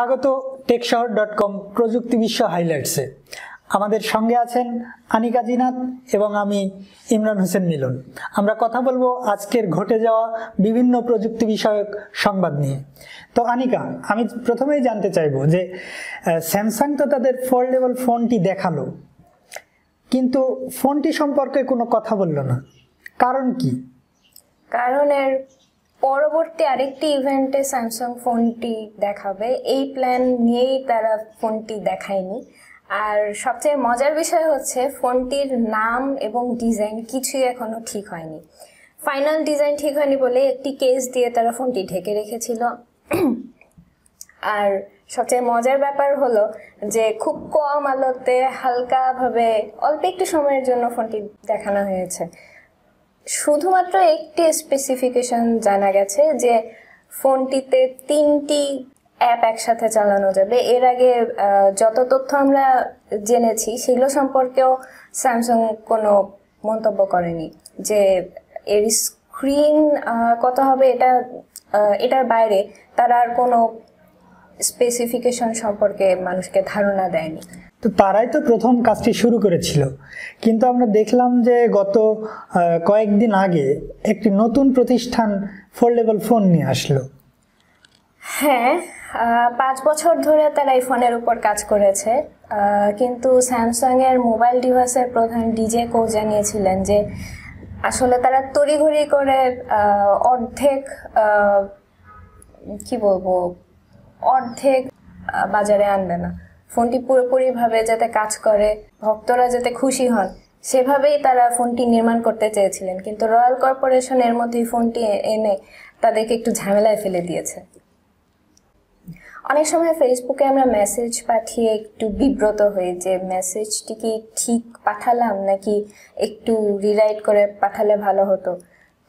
স্বাগত টেকশহর dot com প্রযুক্তি বিশ্ব হাইলাইটসে আমাদের সঙ্গে আছেন আনিকা জিনাত এবং আমি ইমরান হোসেন মিলন আমরা কথা বলবো আজকের ঘটে যাওয়া বিভিন্ন প্রযুক্তি বিষয়ক সংবাদ নিয়ে তো আনিকা আমি প্রথমেই জানতে চাইব যে স্যামসাং তো তাদের ফোল্ডেবল ফোনটি দেখালো কিন্তু ফোনটি সম্পর্কে কোনো কথা বলল না কারণ কি কারণ এর পরবর্তী আরেকটি ইভেন্টে স্যামসাং ফোনটি দেখাবে এই প্ল্যান নিয়েই তারা ফোনটি দেখায়নি আর সবচেয়ে মজার বিষয় হচ্ছে ফোনটির নাম এবং ডিজাইন কিছুই এখনও ঠিক হয়নি ফাইনাল ডিজাইন ঠিক হয়নি বলে একটি কেস দিয়ে তারা ফোনটি ঢেকে রেখেছিল আর সবচেয়ে মজার ব্যাপার হলো যে খুব কম আলোতে হালকাভাবে অল্প একটু সময়ের জন্য ফোনটি দেখানো হয়েছে শুধুমাত্র একটি স্পেসিফিকেশন জানা গেছে যে ফোনটিতে তিনটি অ্যাপ একসাথে চালানো যাবে এর আগে যত তথ্য আমরা জেনেছি সেগুলো সম্পর্কেও স্যামসাং কোনো মন্তব্য করেনি যে এর স্ক্রিন কত হবে এটা এটার বাইরে তারা আর কোনো স্পেসিফিকেশন সম্পর্কে মানুষকে ধারণা দেয়নি তো তারাই তো প্রথম কাজটি শুরু করেছিল কিন্তু আমরা দেখলাম যে গত কয়েকদিন আগে একটি নতুন প্রতিষ্ঠান ফোল্ডেবল ফোন নিয়ে আসলো হ্যাঁ পাঁচ বছর ধরে তারা এই ফোনের উপর কাজ করেছে কিন্তু স্যামসাংয়ের মোবাইল ডিভাইসের প্রধান ডিজে কো জানিয়েছিলেন যে আসলে তারা তড়িঘড়ি করে অর্ধেক কি বলবো অর্ধেক বাজারে আনবে না ফোনটি পুরোপুরিভাবে যাতে কাজ করে ভক্তরা যাতে খুশি হন সেভাবেই তারা ফোনটি নির্মাণ করতে চেয়েছিলেন কিন্তু রয়্যাল কর্পোরেশন এর মধ্যেই ফোনটি এনে তাদেরকে একটু ঝামেলায় ফেলে দিয়েছে অনেক সময় ফেসবুকে আমরা মেসেজ পাঠিয়ে একটু বিব্রত হই যে মেসেজটি কি ঠিক পাঠালাম নাকি একটু রিরাইট করে পাঠালে ভালো হতো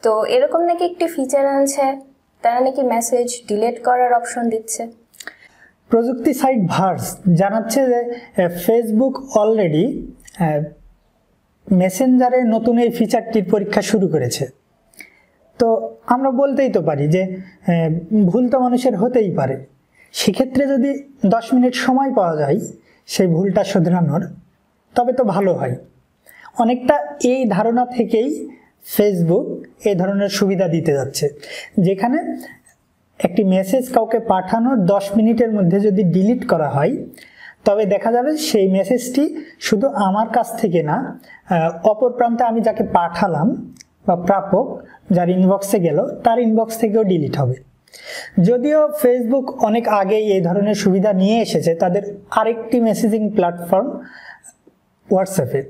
তো এরকম নাকি একটি ফিচার আনছে তারা নাকি মেসেজ ডিলেট করার অপশন দিচ্ছে প্রযুক্তি সাইট ভার্স জানাচ্ছে যে ফেসবুক অলরেডি মেসেঞ্জারে নতুন এই ফিচারটির পরীক্ষা শুরু করেছে তো আমরা বলতেই তো পারি যে ভুল তো মানুষের হতেই পারে সেক্ষেত্রে যদি দশ মিনিট সময় পাওয়া যায় সেই ভুলটা শোধরানোর তবে তো ভালো হয় অনেকটা এই ধারণা থেকেই ফেসবুক এ ধরনের সুবিধা দিতে যাচ্ছে যেখানে একটি মেসেজ কাউকে পাঠানোর 10 মিনিটের মধ্যে যদি ডিলিট করা হয় তবে দেখা যাবে সেই মেসেজটি শুধু আমার কাছ থেকে না অপর প্রান্তে আমি যাকে পাঠালাম বা প্রাপক যার ইনবক্সে গেল তার ইনবক্স থেকেও ডিলিট হবে যদিও ফেসবুক অনেক আগেই এই ধরনের সুবিধা নিয়ে এসেছে তাদের আরেকটি মেসেজিং প্ল্যাটফর্ম হোয়াটসঅ্যাপে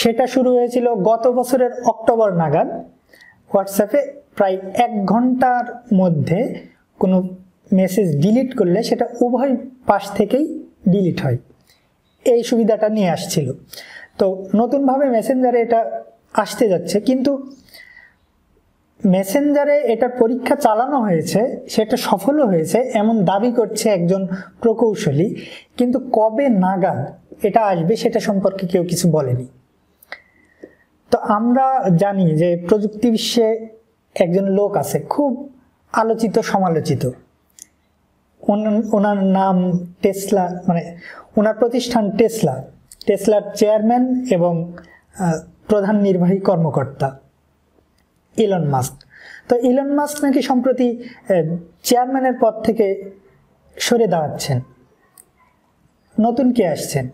সেটা শুরু হয়েছিল গত বছরের অক্টোবর নাগাদ হোয়াটসঅ্যাপে প্রায় এক ঘন্টার মধ্যে কোনো মেসেজ ডিলিট করলে সেটা উভয় পাশ থেকেই ডিলিট হয় এই সুবিধাটা নিয়ে আসছিল তো নতুনভাবে মেসেঞ্জারে এটা আসতে যাচ্ছে কিন্তু মেসেঞ্জারে এটার পরীক্ষা চালানো হয়েছে সেটা সফলও হয়েছে এমন দাবি করছে একজন প্রকৌশলী কিন্তু কবে নাগাদ এটা আসবে সেটা সম্পর্কে কেউ কিছু বলেনি তো আমরা জানি যে প্রযুক্তি বিশ্বে একজন লোক আছে খুব আলোচিত সমালোচিত ওনার নাম টেসলা মানে ওনার প্রতিষ্ঠান টেসলা টেসলার চেয়ারম্যান এবং প্রধান নির্বাহী কর্মকর্তা ইলন মাস্ক তো ইলন মাস্ক নাকি সম্প্রতি চেয়ারম্যানের পদ থেকে সরে দাঁড়াচ্ছেন নতুন কে আসছেন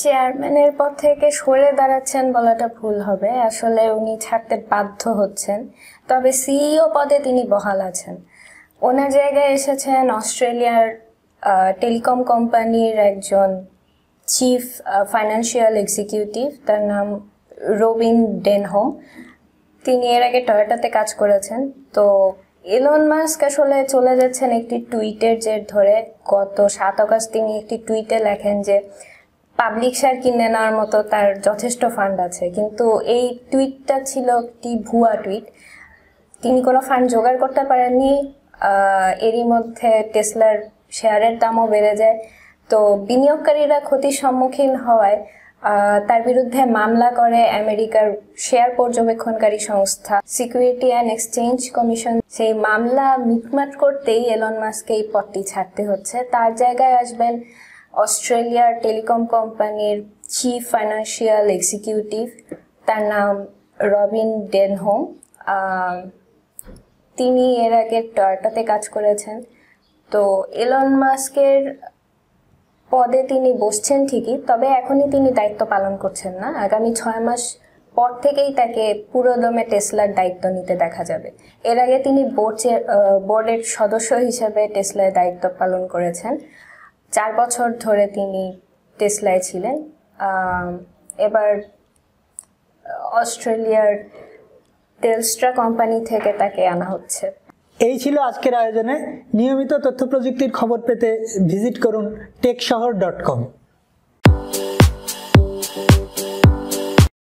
চেয়ারম্যানের পদ থেকে সরে দাঁড়াচ্ছেন বলাটা ভুল হবে আসলে উনি ছাড়তে বাধ্য হচ্ছেন তবে সিইও পদে তিনি বহাল আছেন ওনার জায়গায় এসেছেন অস্ট্রেলিয়ার টেলিকম কোম্পানির একজন চিফ ফাইন্যান্সিয়াল এক্সিকিউটিভ তার নাম রবিন ডেনহোম তিনি এর আগে টয়োটাতে কাজ করেছেন তো এলন মাস্ক আসলে চলে যাচ্ছেন একটি টুইটের জের ধরে গত সাত অগস্ট তিনি একটি টুইটে লেখেন যে পাবলিক শেয়ার কিনে নেওয়ার মতো তার যথেষ্ট ফান্ড আছে কিন্তু এই টুইটটা ছিল একটি ভুয়া টুইট তিনি কোনো ফান্ড জোগাড় করতে পারেননি এরই মধ্যে টেসলার শেয়ারের দামও বেড়ে যায় তো বিনিয়োগকারীরা ক্ষতির সম্মুখীন হওয়ায় তার বিরুদ্ধে মামলা করে আমেরিকার শেয়ার পর্যবেক্ষণকারী সংস্থা সিকিউরিটি অ্যান্ড এক্সচেঞ্জ কমিশন সেই মামলা মিটমাট করতেই এলন মাস্ককে এই পথটি ছাড়তে হচ্ছে তার জায়গায় আসবেন অস্ট্রেলিয়ার টেলিকম কোম্পানির চিফ ফাইন্যান্সিয়াল এক্সিকিউটিভ তার নাম রবিন ডেনহোম তিনি এর আগে টয়টাতে কাজ করেছেন তো এলন মাস্কের পদে তিনি বসছেন ঠিকই তবে এখনই তিনি দায়িত্ব পালন করছেন না আগামী ছয় মাস পর থেকেই তাকে পুরোদমে টেসলার দায়িত্ব নিতে দেখা যাবে এর আগে তিনি বোর্ডের সদস্য হিসেবে টেসলার দায়িত্ব পালন করেছেন চার বছর ধরে তিনি টেসলায় ছিলেন এবার অস্ট্রেলিয়ার টেলস্ট্রা কোম্পানি থেকে তাকে আনা হচ্ছে এই ছিল আজকের আয়োজনে নিয়মিত তথ্য প্রযুক্তির খবর পেতে ভিজিট করুন টেকশহর ডট কম